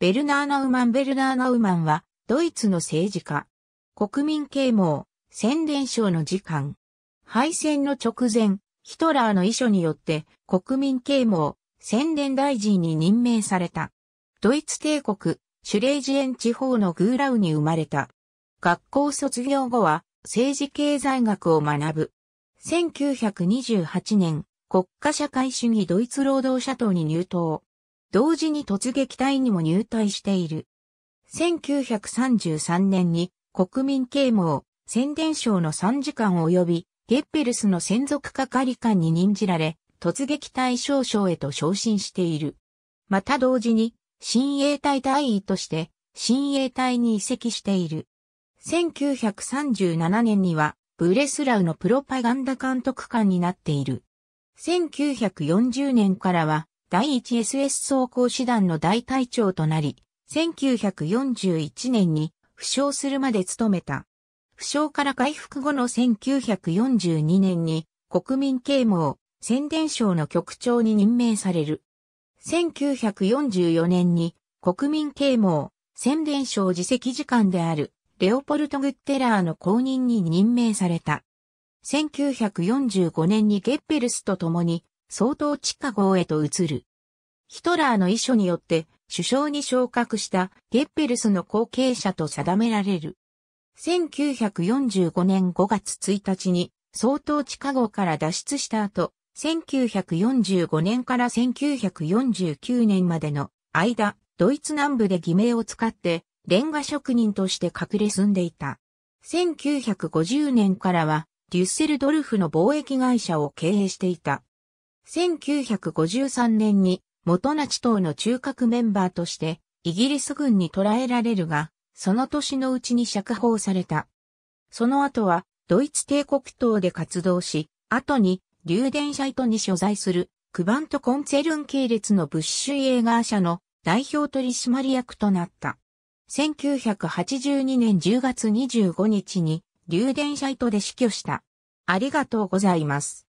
ベルナーナウマン・ベルナーナウマンは、ドイツの政治家。国民啓蒙、宣伝省の次官。敗戦の直前、ヒトラーの遺書によって、国民啓蒙、宣伝大臣に任命された。ドイツ帝国、シュレージエン地方のグーラウに生まれた。学校卒業後は、政治経済学を学ぶ。1928年、国家社会主義ドイツ労働者党に入党。同時に突撃隊にも入隊している。1933年に国民啓蒙、宣伝省の参事官及び、ゲッペルスの専属係官に任じられ、突撃隊少将へと昇進している。また同時に、新衛隊隊医として、新衛隊に移籍している。1937年には、ブレスラウのプロパガンダ監督官になっている。1940年からは、第 1SS 装甲師団の大隊長となり、1941年に負傷するまで務めた。負傷から回復後の1942年に国民啓蒙、宣伝省の局長に任命される。1944年に国民啓蒙、宣伝省自責次官であるレオポルト・グッテラーの公認に任命された。1945年にゲッペルスと共に総統地下号へと移る。ヒトラーの遺書によって首相に昇格したゲッペルスの後継者と定められる。1945年5月1日に総統地下号から脱出した後、1945年から1949年までの間、ドイツ南部で偽名を使ってレンガ職人として隠れ住んでいた。1950年からはデュッセルドルフの貿易会社を経営していた。1953年に元那智党の中核メンバーとしてイギリス軍に捕らえられるが、その年のうちに釈放された。その後はドイツ帝国党で活動し、後に流電社糸に所在するクバント・コンツェルン系列のブッシュ・イエーガー社の代表取締役となった。1982年10月25日に流電社糸で死去した。ありがとうございます。